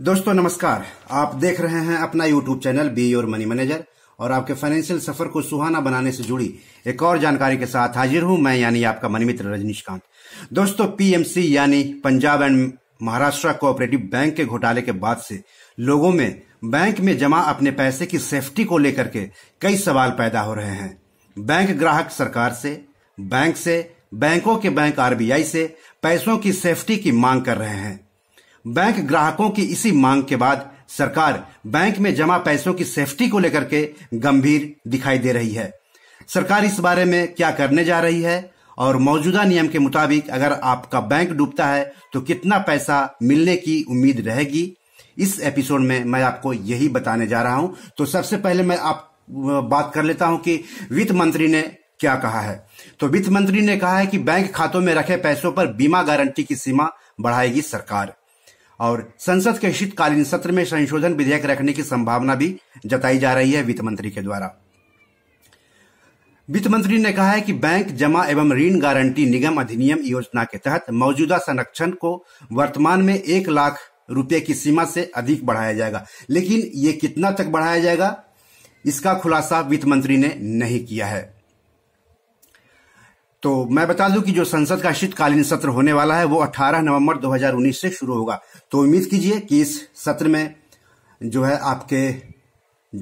दोस्तों नमस्कार आप देख रहे हैं अपना YouTube channel be your money manager और आपके फाइनेंशियल सफर को सुहाना बनाने से जुड़ी एक और जानकारी के साथ हाजिर हूं मैं यानी आपका मनी मित्र रजनीशकांत दोस्तों पीएमसी यानी Punjab and Maharashtra cooperative bank के घोटाले के बाद से लोगों में बैंक में जमा अपने पैसे की सेफ्टी को लेकर के कई सवाल पैदा हो रहे हैं बैंक ग्राहक सरकार से बैंक से बैंकों के बैंक आरबीआई से पैसों की सेफ्टी की मांग कर रहे हैं बैंक ग्राहकों की इसी मांग के बाद सरकार बैंक में जमा पैसों की सेफ्टी को लेकर के गंभीर दिखाई दे रही है सरकार इस बारे में क्या करने जा रही है और मौजूदा नियम के मुताबिक अगर आपका बैंक डूबता है तो कितना पैसा मिलने की उम्मीद रहेगी इस एपिसोड में मैं आपको यही बताने जा रहा हूं तो सबसे पहले मैं आप बात कर लेता हूं कि वित्त मंत्री ने क्या कहा है तो वित्त मंत्री ने कहा है कि बैंक खातों में रखे पैसों पर बीमा गारंटी की सीमा बढ़ाएगी सरकार और संसद के शीतकालीन सत्र में संशोधन विधेयक रखने की संभावना भी जताई जा रही है वित्त मंत्री के द्वारा वित्त मंत्री ने कहा है कि बैंक जमा एवं ऋण गारंटी निगम अधिनियम योजना के तहत मौजूदा संरक्षण को वर्तमान में एक लाख रुपए की सीमा से अधिक बढ़ाया जाएगा लेकिन ये कितना तक बढ़ाया जाएगा इसका खुलासा वित्त मंत्री ने नहीं किया है तो मैं बता दूं कि जो संसद का शीतकालीन सत्र होने वाला है वो 18 नवंबर 2019 से शुरू होगा तो उम्मीद कीजिए कि इस सत्र में जो है आपके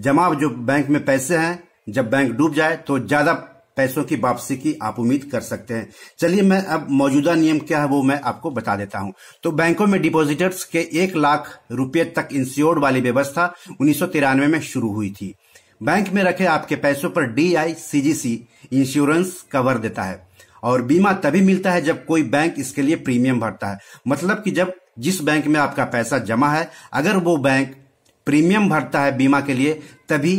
जमा जो बैंक में पैसे हैं जब बैंक डूब जाए तो ज़्यादा पैसों की वापसी की आप उम्मीद कर सकते हैं चलिए मैं अब मौजूदा नियम क्या है वो मैं आपको बता देता हूं तो बैंकों में डिपॉजिटर्स के एक लाख रुपए तक इंश्योर्ड वाली व्यवस्था उन्नीस में शुरू हुई थी बैंक में रखे आपके पैसों पर D I C G C insurance cover देता है और बीमा तभी मिलता है जब कोई बैंक इसके लिए प्रीमियम भरता है मतलब कि जब जिस बैंक में आपका पैसा जमा है अगर वो बैंक प्रीमियम भरता है बीमा के लिए तभी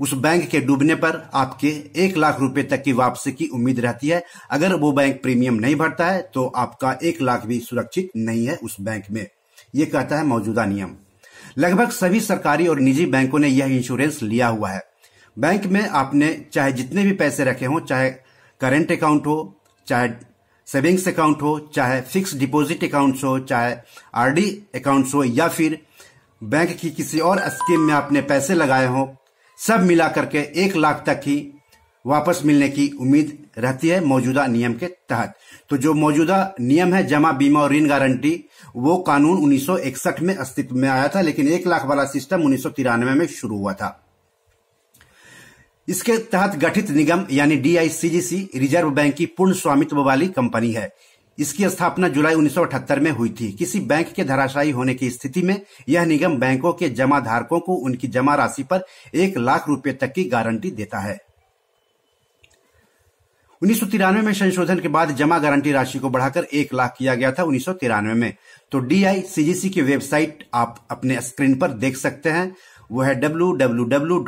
उस बैंक के डूबने पर आपके एक लाख रुपए तक की वापसी की उम्मीद रहती है अगर वो बैंक प्रीमियम नहीं भरता है तो आपका एक लाख भी सुरक्षित नहीं है उस बैंक में ये कहता है मौजूदा नियम लगभग सभी सरकारी और निजी बैंकों ने यह इंश्योरेंस लिया हुआ है बैंक में आपने चाहे जितने भी पैसे रखे हों चाहे करेंट अकाउंट हो चाहे सेविंग्स अकाउंट हो चाहे फिक्स डिपॉजिट अकाउंट्स हो चाहे आरडी अकाउंट्स हो या फिर बैंक की किसी और स्कीम में आपने पैसे लगाए हो सब मिला करके एक लाख तक ही वापस मिलने की उम्मीद रहती है मौजूदा नियम के तहत तो जो मौजूदा नियम है जमा बीमा और ऋण गारंटी वो कानून 1961 में अस्तित्व में आया था लेकिन एक लाख वाला सिस्टम उन्नीस में शुरू हुआ था इसके तहत गठित निगम यानी डीआईसीजीसी रिजर्व बैंक की पूर्ण स्वामित्व वाली कंपनी है इसकी स्थापना जुलाई 1978 में हुई थी किसी बैंक के धराशायी होने की स्थिति में यह निगम बैंकों के जमा धारकों को उनकी जमा राशि पर एक लाख रुपए तक की गारंटी देता है उन्नीस में संशोधन के बाद जमा गारंटी राशि को बढ़ाकर एक लाख किया गया था उन्नीस में तो डीआईसीजीसी की वेबसाइट आप अपने स्क्रीन पर देख सकते हैं वह है डब्ल्यू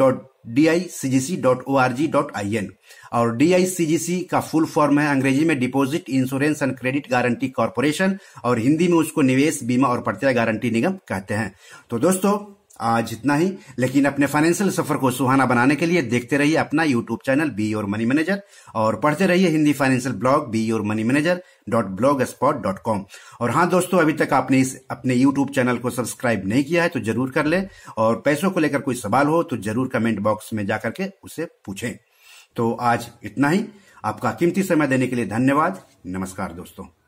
dicgc.org.in और DICGC का फुल फॉर्म है अंग्रेजी में deposit insurance and credit guarantee corporation और हिंदी में उसको निवेश बीमा और प्रत्यय गारंटी निगम कहते हैं तो दोस्तों आज इतना ही लेकिन अपने फाइनेंशियल सफर को सुहाना बनाने के लिए देखते रहिए अपना YouTube channel be your money manager और पढ़ते रहिए Hindi financial blog be your money manager dot blogspot dot com और हाँ दोस्तों अभी तक आपने इस अपने यूट्यूब चैनल को सब्सक्राइब नहीं किया है तो जरूर कर ले और पैसों को लेकर कोई सवाल हो तो जरूर कमेंट बॉक्स में जाकर के उसे पूछे तो आज इतना ही आपका कीमती समय देने के लिए धन्यवाद नमस्कार दोस्तों